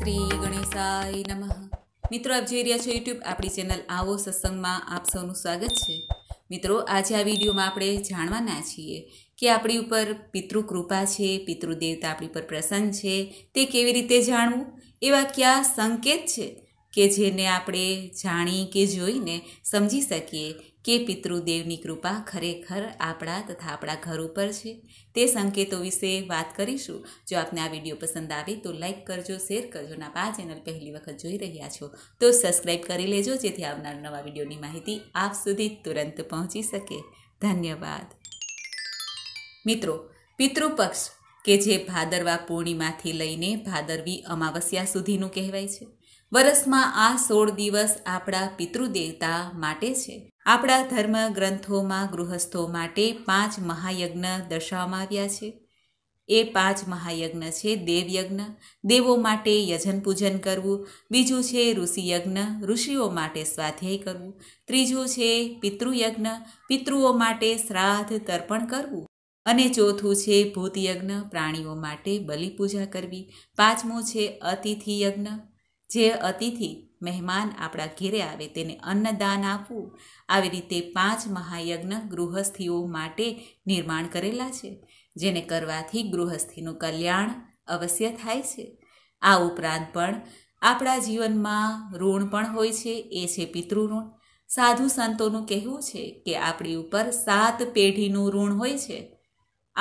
શ્રી ગણેશાય નમઃ મિત્રો આપ જોઈ રહ્યા છો યુટ્યુબ આપણી ચેનલ આવો સત્સંગમાં આપ સૌનું સ્વાગત છે મિત્રો આજે આ વિડીયોમાં આપણે જાણવાના છીએ કે આપણી ઉપર પિતૃકૃપા છે પિતૃદેવતા આપણી પર પ્રસન્ન છે તે કેવી રીતે જાણવું એવા કયા સંકેત છે કે જેને આપણે જાણી કે જોઈને સમજી શકીએ કે પિતૃદેવની કૃપા ખરેખર આપણા તથા આપણા ઘર ઉપર છે તે સંકેતો વિશે વાત કરીશું જો આપને આ વિડીયો પસંદ આવે તો લાઇક કરજો શેર કરજો અને આ ચેનલ પહેલી વખત જોઈ રહ્યા છો તો સબસ્ક્રાઈબ કરી લેજો જેથી આવનાર નવા વિડીયોની માહિતી આપ સુધી તુરંત પહોંચી શકે ધન્યવાદ મિત્રો પિતૃપક્ષ કે જે ભાદરવા પૂર્ણિમાથી લઈને ભાદરવી અમાવસ્યા સુધીનું કહેવાય છે વરસમાં આ સોળ દિવસ આપણા પિતૃદેવતા માટે છે આપણા ધર્મ ગ્રંથોમાં ગૃહસ્થો માટે પાંચ મહાયજ્ઞ દર્શાવવામાં આવ્યા છે એ પાંચ મહાયજ્ઞ છે દેવયજ્ઞ દેવો માટે યજન પૂજન કરવું બીજું છે ઋષિયજ્ઞ ઋષિઓ માટે સ્વાધ્યાય કરવું ત્રીજું છે પિતૃયજ્ઞ પિતૃઓ માટે શ્રાદ્ધ તર્પણ કરવું અને ચોથું છે ભૂતયજ્ઞ પ્રાણીઓ માટે બલિપૂજા કરવી પાંચમું છે અતિથિયજ્ઞ જે અતિથિ મહેમાન આપણા ઘેરે આવે તેને અન્નદાન આપવું આવી રીતે પાંચ મહાયજ્ઞ ગૃહસ્થીઓ માટે નિર્માણ કરેલા છે જેને કરવાથી ગૃહસ્થીનું કલ્યાણ અવશ્ય થાય છે આ ઉપરાંત પણ આપણા જીવનમાં ઋણ પણ હોય છે એ છે પિતૃઋણ સાધુ સંતોનું કહેવું છે કે આપણી ઉપર સાત પેઢીનું ઋણ હોય છે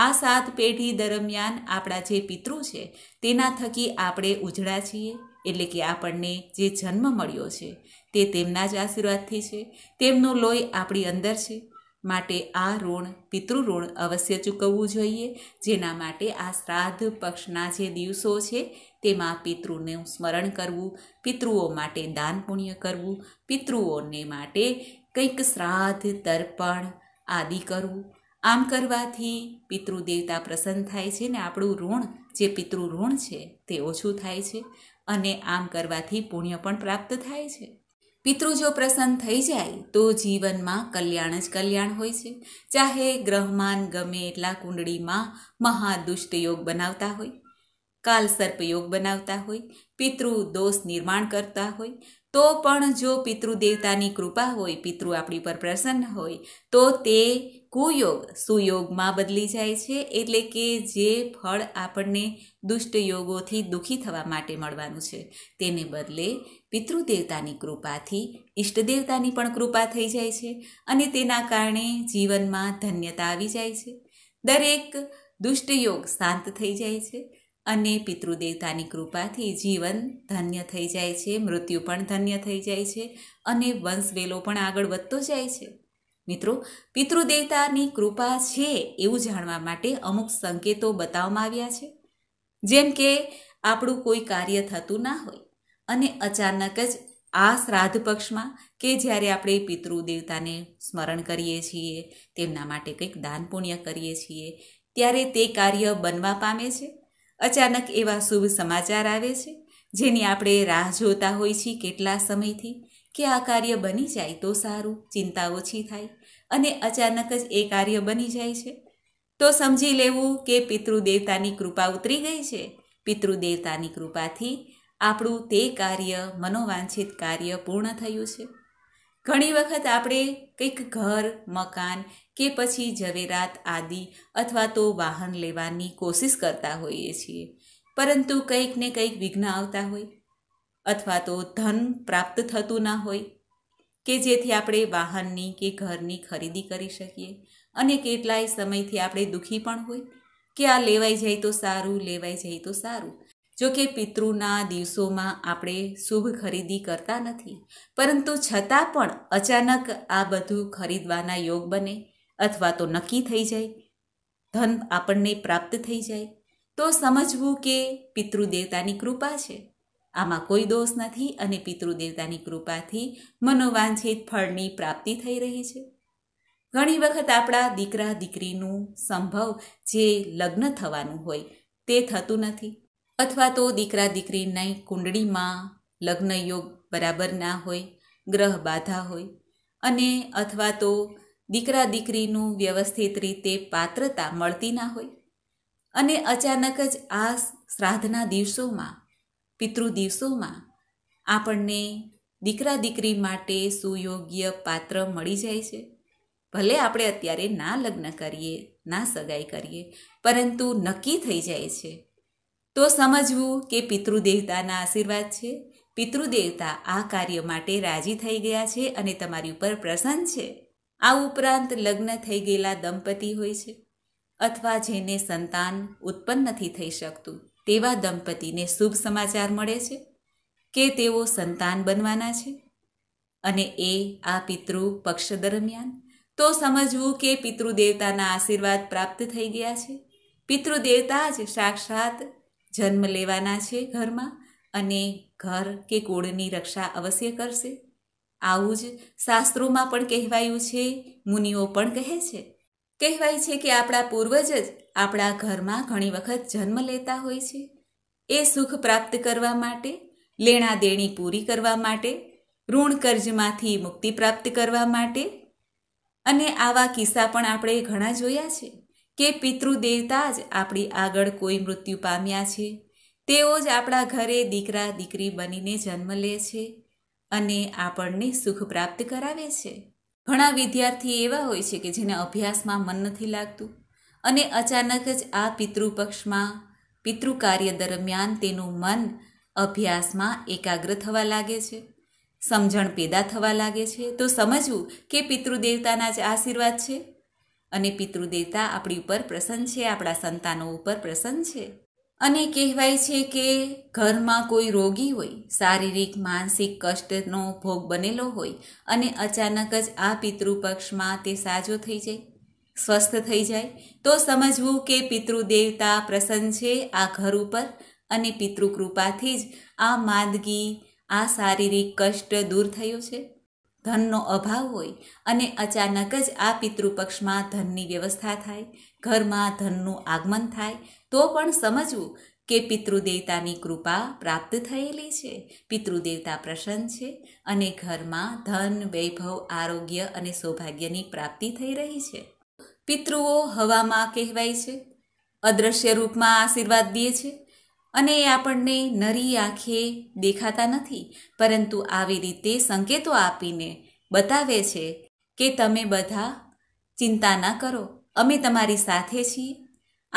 આ સાત પેઢી દરમિયાન આપણા જે પિતૃ છે તેના થકી આપણે ઉજળા છીએ એટલે કે આપણને જે જન્મ મળ્યો છે તે તેમના જ આશીર્વાદથી છે તેમનો લોહી આપણી અંદર છે માટે આ ઋણ પિતૃઋણ અવશ્ય ચૂકવવું જોઈએ જેના માટે આ શ્રાદ્ધ પક્ષના જે દિવસો છે તેમાં પિતૃનું સ્મરણ કરવું પિતૃઓ માટે દાન પુણ્ય કરવું પિતૃઓને માટે કંઈક શ્રાદ્ધ તર્પણ આદિ કરવું આમ કરવાથી પિતૃદેવતા પ્રસન્ન થાય છે ને આપણું ઋણ જે પિતૃ ઋણ છે તે ઓછું થાય છે અને આમ કરવાથી પુણ્ય પણ પ્રાપ્ત થાય છે પિતૃ જો પ્રસન્ન થઈ જાય તો જીવનમાં કલ્યાણ જ કલ્યાણ હોય છે ચાહે ગ્રહમાન ગમે એટલા કુંડળીમાં મહાદુષ્ટ યોગ બનાવતા હોય કાલ સર્પયોગ બનાવતા હોય પિતૃ દોષ નિર્માણ કરતા હોય તો પણ જો પિતૃ દેવતાની કૃપા હોય પિતૃ આપણી પર પ્રસન્ન હોય તો તે કુયોગ સુયોગમાં બદલી જાય છે એટલે કે જે ફળ આપણને દુષ્ટ યોગોથી દુઃખી થવા માટે મળવાનું છે તેને બદલે પિતૃદેવતાની કૃપાથી ઈષ્ટ પણ કૃપા થઈ જાય છે અને તેના કારણે જીવનમાં ધન્યતા આવી જાય છે દરેક દુષ્ટ યોગ શાંત થઈ જાય છે અને પિતૃદેવતાની કૃપાથી જીવન ધન્ય થઈ જાય છે મૃત્યુ પણ ધન્ય થઈ જાય છે અને વંશવેલો પણ આગળ વધતો જાય છે મિત્રો પિતૃદેવતાની કૃપા છે એવું જાણવા માટે અમુક સંકેતો બતાવવામાં આવ્યા છે જેમ કે આપણું કોઈ કાર્ય થતું ના હોય અને અચાનક જ આ શ્રાદ્ધ પક્ષમાં કે જ્યારે આપણે પિતૃદેવતાને સ્મરણ કરીએ છીએ તેમના માટે કંઈક દાન પુણ્ય કરીએ છીએ ત્યારે તે કાર્ય બનવા પામે છે અચાનક એવા શુભ સમાચાર આવે છે જેની આપણે રાહ જોતા હોઈ છીએ કેટલા સમયથી કે આ કાર્ય બની જાય તો સારું ચિંતા ઓછી થાય અને અચાનક જ એ કાર્ય બની જાય છે તો સમજી લેવું કે પિતૃદેવતાની કૃપા ઉતરી ગઈ છે પિતૃદેવતાની કૃપાથી આપણું તે કાર્ય મનોવાંછિત કાર્ય પૂર્ણ થયું છે ઘણી વખત આપણે કંઈક ઘર મકાન કે પછી ઝવેરાત આદિ અથવા તો વાહન લેવાની કોશિશ કરતા હોઈએ છીએ પરંતુ કંઈક ને કંઈક વિઘ્ન આવતા હોય અથવા તો ધન પ્રાપ્ત થતું ના હોય કે જેથી આપણે વાહનની કે ઘરની ખરીદી કરી શકીએ અને કેટલાય સમયથી આપણે દુઃખી પણ હોય કે આ લેવાઈ જાય તો સારું લેવાઈ જાય તો સારું જો કે પિતૃના દિવસોમાં આપણે શુભ ખરીદી કરતા નથી પરંતુ છતાં પણ અચાનક આ બધું ખરીદવાના યોગ બને અથવા તો નક્કી થઈ જાય ધન આપણને પ્રાપ્ત થઈ જાય તો સમજવું કે પિતૃદેવતાની કૃપા છે આમાં કોઈ દોષ નથી અને પિતૃદેવતાની કૃપાથી મનોવાંછિત ફળની પ્રાપ્તિ થઈ રહી છે ઘણી વખત આપણા દીકરા દીકરીનું સંભવ જે લગ્ન થવાનું હોય તે થતું નથી અથવા તો દીકરા દીકરીની કુંડળીમાં લગ્ન યોગ બરાબર ના હોય ગ્રહ બાધા હોય અને અથવા તો દીકરા દીકરીનું વ્યવસ્થિત રીતે પાત્રતા મળતી ના હોય અને અચાનક જ આ શ્રાદ્ધના દિવસોમાં પિતૃ દિવસોમાં આપણને દીકરા દીકરી માટે સુયોગ્ય પાત્ર મળી જાય છે ભલે આપણે અત્યારે ના લગ્ન કરીએ ના સગાઈ કરીએ પરંતુ નક્કી થઈ જાય છે તો સમજવું કે પિતૃદેવતાના આશીર્વાદ છે પિતૃદેવતા આ કાર્ય માટે રાજી થઈ ગયા છે અને તમારી ઉપર પ્રસન્ન છે આ ઉપરાંત લગ્ન થઈ ગયેલા દંપતિ હોય છે અથવા જેને સંતાન ઉત્પન્ન નથી થઈ શકતું તેવા દંપતીને શુભ સમાચાર મળે છે કે તેઓ સંતાન બનવાના છે અને એ આ પિતૃ પક્ષ દરમિયાન તો સમજવું કે પિતૃદેવતાના આશીર્વાદ પ્રાપ્ત થઈ ગયા છે પિતૃદેવતા જ સાક્ષાત જન્મ લેવાના છે ઘરમાં અને ઘર કે કુળની રક્ષા અવશ્ય કરશે આવું જ શાસ્ત્રોમાં પણ કહેવાયું છે મુનિઓ પણ કહે છે કહેવાય છે કે આપણા પૂર્વજ જ આપણા ઘરમાં ઘણી વખત જન્મ લેતા હોય છે એ સુખ પ્રાપ્ત કરવા માટે લેણા દેણી પૂરી કરવા માટે ઋણ કર્જમાંથી મુક્તિ પ્રાપ્ત કરવા માટે અને આવા કિસ્સા પણ આપણે ઘણા જોયા છે કે પિતૃદેવતા જ આપણી આગળ કોઈ મૃત્યુ પામ્યા છે તેઓ જ આપણા ઘરે દીકરા દીકરી બનીને જન્મ લે છે અને આપણને સુખ પ્રાપ્ત કરાવે છે ઘણા વિદ્યાર્થી એવા હોય છે કે જેને અભ્યાસમાં મન નથી લાગતું અને અચાનક જ આ પિતૃપક્ષમાં પિતૃ કાર્ય દરમિયાન તેનું મન અભ્યાસમાં એકાગ્ર થવા લાગે છે સમજણ પેદા થવા લાગે છે તો સમજવું કે પિતૃદેવતાના જ આશીર્વાદ છે અને પિતૃદેવતા આપણી ઉપર પ્રસન્ન છે આપણા સંતાનો ઉપર પ્રસન્ન છે અને કહેવાય છે કે ઘરમાં કોઈ રોગી હોય શારીરિક માનસિક કષ્ટનો ભોગ બનેલો હોય અને અચાનક જ આ પિતૃપક્ષમાં તે સાજો થઈ જાય સ્વસ્થ થઈ જાય તો સમજવું કે પિતૃદેવતા પ્રસન્ન છે આ ઘર ઉપર અને પિતૃકૃપાથી જ આ માદગી આ શારીરિક કષ્ટ દૂર થયો છે ધનનો અભાવ હોય અને અચાનક જ આ પિતૃપક્ષમાં ધનની વ્યવસ્થા થાય ઘરમાં ધનનું આગમન થાય તો પણ સમજવું કે પિતૃદેવતાની કૃપા પ્રાપ્ત થયેલી છે પિતૃદેવતા પ્રસન્ન છે અને ઘરમાં ધન વૈભવ આરોગ્ય અને સૌભાગ્યની પ્રાપ્તિ થઈ રહી છે પિતૃઓ હવામાં કહેવાય છે અદ્રશ્ય રૂપમાં આશીર્વાદ દે છે અને એ આપણને નરી આંખે દેખાતા નથી પરંતુ આવી રીતે સંકેતો આપીને બતાવે છે કે તમે બધા ચિંતા ના કરો અમે તમારી સાથે છીએ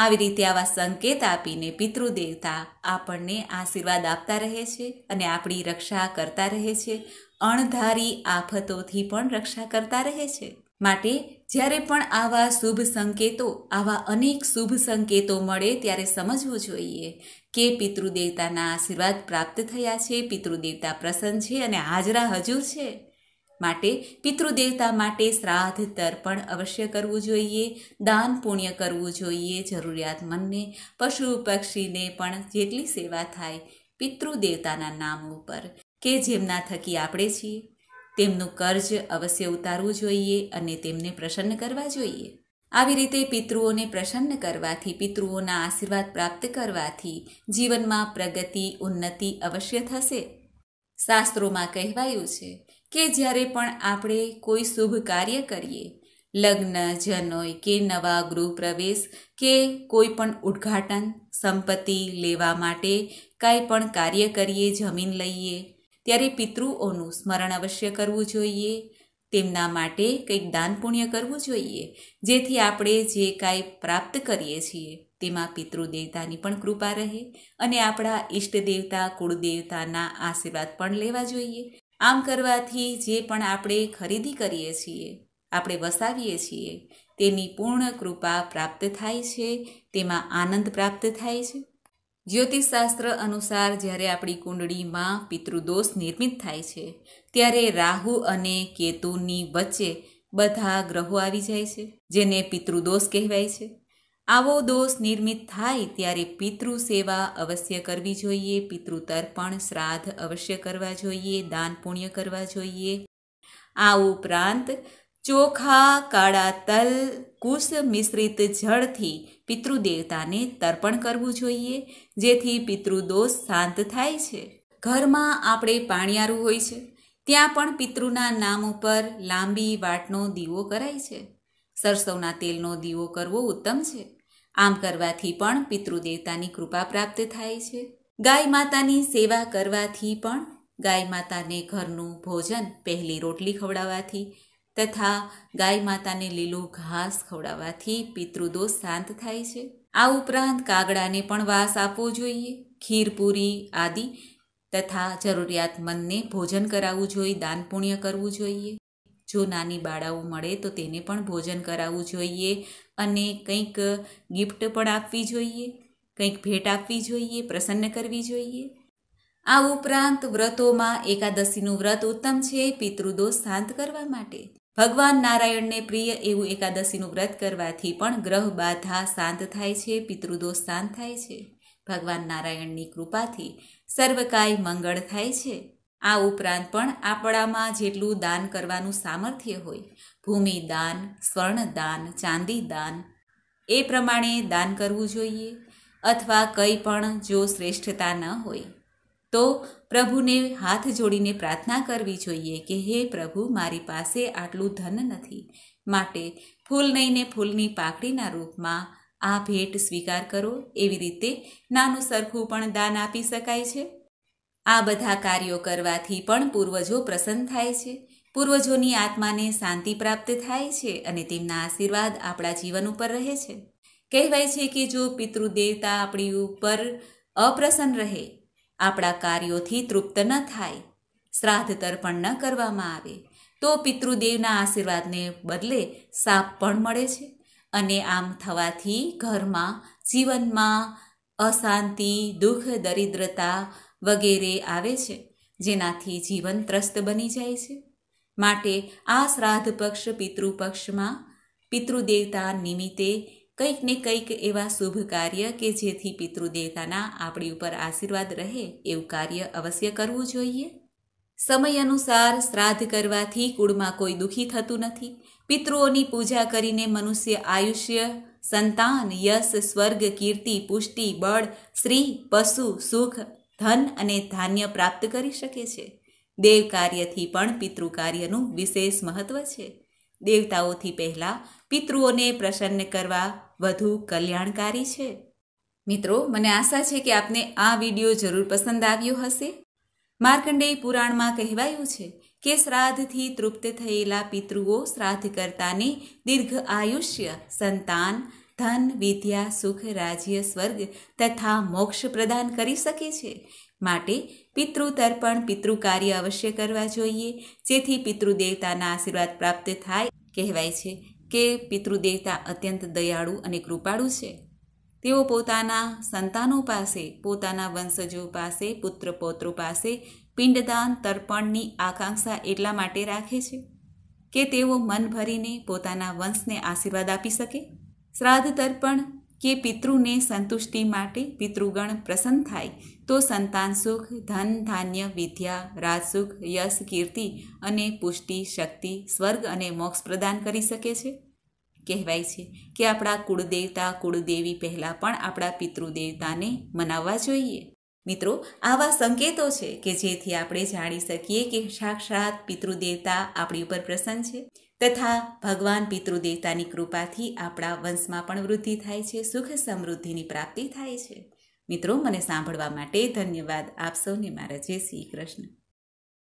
આવી રીતે આવા સંકેત આપીને પિતૃદેવતા આપણને આશીર્વાદ આપતા રહે છે અને આપણી રક્ષા કરતા રહે છે અણધારી આફતોથી પણ રક્ષા કરતા રહે છે માટે જ્યારે પણ આવા શુભ સંકેતો આવા અનેક શુભ સંકેતો મળે ત્યારે સમજવું જોઈએ કે પિતૃદેવતાના આશીર્વાદ પ્રાપ્ત થયા છે પિતૃદેવતા પ્રસન્ન છે અને હાજરા હજુર છે માટે પિતૃદેવતા માટે શ્રાદ્ધ તર્પણ અવશ્ય કરવું જોઈએ દાન પુણ્ય કરવું જોઈએ જરૂરિયાતમંદને પશુ પક્ષીને પણ જેટલી સેવા થાય પિતૃદેવતાના નામ ઉપર કે જેમના થકી આપણે છીએ તેમનું કર્જ અવશ્ય ઉતારવું જોઈએ અને તેમને પ્રસન્ન કરવા જોઈએ આવી રીતે પિતૃઓને પ્રસન્ન કરવાથી પિતૃઓના આશીર્વાદ પ્રાપ્ત કરવાથી જીવનમાં પ્રગતિ ઉન્નતિ અવશ્ય થશે શાસ્ત્રોમાં કહેવાયું છે કે જ્યારે પણ આપણે કોઈ શુભ કાર્ય કરીએ લગ્ન જનોય કે નવા ગૃહ પ્રવેશ કે કોઈ પણ ઉદ્ઘાટન સંપત્તિ લેવા માટે કાંઈ પણ કાર્ય કરીએ જમીન લઈએ ત્યારે પિતૃઓનું સ્મરણ અવશ્ય કરવું જોઈએ તેમના માટે કંઈક દાન પુણ્ય કરવું જોઈએ જેથી આપણે જે કાંઈ પ્રાપ્ત કરીએ છીએ તેમાં પિતૃદેવતાની પણ કૃપા રહે અને આપણા ઈષ્ટદેવતા કુળદેવતાના આશીર્વાદ પણ લેવા જોઈએ આમ કરવાથી જે પણ આપણે ખરીદી કરીએ છીએ આપણે વસાવીએ છીએ તેની પૂર્ણ કૃપા પ્રાપ્ત થાય છે તેમાં આનંદ પ્રાપ્ત થાય છે જ્યોતિષશાસ્ત્ર અનુસાર જ્યારે આપણી કુંડળીમાં પિતૃદોષ નિર્મિત થાય છે ત્યારે રાહુ અને કેતુની વચ્ચે બધા ગ્રહો આવી જાય છે જેને પિતૃદોષ કહેવાય છે આવો દોષ નિર્મિત થાય ત્યારે પિતૃ સેવા અવશ્ય કરવી જોઈએ પિતૃ તર્પણ શ્રાદ્ધ અવશ્ય કરવા જોઈએ દાન પુણ્ય કરવા જોઈએ આ ઉપરાંત ચોખા કાળા તલ કુશ મિશ્રિત જળથી પિતૃદેવતાને તર્પણ કરવું જોઈએ જેથી પિતૃદોષ શાંત થાય છે ઘરમાં આપણે પાણિયારું હોય છે ત્યાં પણ પિતૃના નામ ઉપર લાંબી વાટનો દીવો કરાય છે સરસવના તેલનો દીવો કરવો ઉત્તમ છે આમ કરવાથી પણ પિતૃદેવતાની કૃપા પ્રાપ્ત થાય છે ગાય માતાની સેવા કરવાથી પણ ગાય માતાને ઘરનું ભોજન પહેલી રોટલી ખવડાવવાથી તથા ગાય માતાને લીલું ઘાસ ખવડાવવાથી પિતૃદોષ શાંત થાય છે આ ઉપરાંત કાગડાને પણ વાસ આપવો જોઈએ ખીરપૂરી આદિ તથા જરૂરિયાતમંદને ભોજન કરાવવું જોઈએ દાન પુણ્ય કરવું જોઈએ જો નાની બાળાઓ મળે તો તેને પણ ભોજન કરાવવું જોઈએ અને કંઈક ગિફ્ટ પણ આપવી જોઈએ કંઈક ભેટ આપવી જોઈએ પ્રસન્ન કરવી જોઈએ આ ઉપરાંત વ્રતોમાં એકાદશીનું વ્રત ઉત્તમ છે પિતૃદોષ શાંત કરવા માટે ભગવાન નારાયણને પ્રિય એવું એકાદશીનું વ્રત કરવાથી પણ ગ્રહ બાધા શાંત થાય છે પિતૃદોષ શાંત થાય છે ભગવાન નારાયણની કૃપાથી સર્વકાય મંગળ થાય છે આ ઉપરાંત પણ આપણામાં જેટલું દાન કરવાનું સામર્થ્ય હોય ભૂમિ દાન સ્વર્ણ દાન ચાંદી દાન એ પ્રમાણે દાન કરવું જોઈએ અથવા કંઈ પણ જો શ્રેષ્ઠતા ન હોય તો પ્રભુને હાથ જોડીને પ્રાર્થના કરવી જોઈએ કે હે પ્રભુ મારી પાસે આટલું ધન નથી માટે ફૂલ નહીંને ફૂલની પાકડીના રૂપમાં આ ભેટ સ્વીકાર કરો એવી રીતે નાનું સરખું પણ દાન આપી શકાય છે આ બધા કાર્યો કરવાથી પણ પૂર્વજો પ્રસન્ન થાય છે પૂર્વજોની આત્માને શાંતિ પ્રાપ્ત થાય છે અને તેમના આશીર્વાદ આપણા જીવન ઉપર રહે છે કહેવાય છે કે જો પિતૃદેવતા આપણી ઉપર અપ્રસન્ન રહે આપણા કાર્યોથી તૃપ્ત ન થાય શ્રાદ્ધ તર્પણ ન કરવામાં આવે તો પિતૃદેવના આશીર્વાદને બદલે સાપ પણ મળે છે અને આમ થવાથી ઘરમાં જીવનમાં અશાંતિ દુઃખ દરિદ્રતા વગેરે આવે છે જેનાથી જીવન ત્રસ્ત બની જાય છે માટે આ શ્રાદ્ધ પક્ષ પિતૃપક્ષમાં પિતૃદેવતા નિમિત્તે કંઈક ને કંઈક એવા શુભ કાર્ય કે જેથી પિતૃદેવતાના આપણી ઉપર આશીર્વાદ રહે એવું કાર્ય અવશ્ય કરવું જોઈએ સમય અનુસાર શ્રાદ્ધ કરવાથી કુળમાં કોઈ દુઃખી થતું નથી પિતૃઓની પૂજા કરીને મનુષ્ય આયુષ્ય સંતાન યશ સ્વર્ગ કીર્તિ પુષ્ટિ બળ શ્રી પશુ સુખ ધન અને ધાન્ય પ્રાપ્ત કરી શકે છે દેવ કાર્યથી પણ પિતૃ કાર્યનું વિશેષ મહત્વ છે દેવતાઓથી પહેલાં પિતૃઓને પ્રસન્ન કરવા વધુ કલ્યાણકારી છે મિત્રો મને આશા છે કે આપને આ વિડીયો જરૂર પસંદ આવ્યો હશે માર્કંડેય પુરાણમાં કહેવાયું છે કે શ્રાદ્ધથી તૃપ્ત થયેલા પિતૃઓ શ્રાદ્ધ કરતાને દીર્ઘ આયુષ્ય સંતાન ધન વિદ્યા સુખ રાજ્ય સ્વર્ગ તથા મોક્ષ પ્રદાન કરી શકે છે માટે પિતૃ તર્પણ પિતૃ કાર્ય અવશ્ય કરવા જોઈએ જેથી પિતૃદેવતાના આશીર્વાદ પ્રાપ્ત થાય કહેવાય છે કે પિતૃદેવતા અત્યંત દયાળુ અને કૃપાળુ છે તેઓ પોતાના સંતાનો પાસે પોતાના વંશજો પાસે પુત્ર પૌત્રો પાસે પિંડદાન તર્પણની આકાંક્ષા એટલા માટે રાખે છે કે તેઓ મન ભરીને પોતાના વંશને આશીર્વાદ આપી શકે શ્રાદ્ધ તર્પણ કે પિતૃને સંતુષ્ટિ માટે પિતૃગણ પ્રસન્ન થાય તો સંતાન સુખ ધન ધાન્ય વિદ્યા રાજસુખ યશ કીર્તિ અને પુષ્ટિ શક્તિ સ્વર્ગ અને મોક્ષ પ્રદાન કરી શકે છે કહેવાય છે કે આપણા કુળદેવતા કુળદેવી પહેલાં પણ આપણા પિતૃદેવતાને મનાવવા જોઈએ મિત્રો આવા સંકેતો છે કે જેથી આપણે જાણી શકીએ કે સાક્ષાત પિતૃદેવતા આપણી ઉપર પ્રસન્ન છે તથા ભગવાન પિતૃદેવતાની કૃપાથી આપણા વંશમાં પણ વૃદ્ધિ થાય છે સુખ સમૃદ્ધિની પ્રાપ્તિ થાય છે મિત્રો મને સાંભળવા માટે ધન્યવાદ આપ સૌને મારા જય શ્રી કૃષ્ણ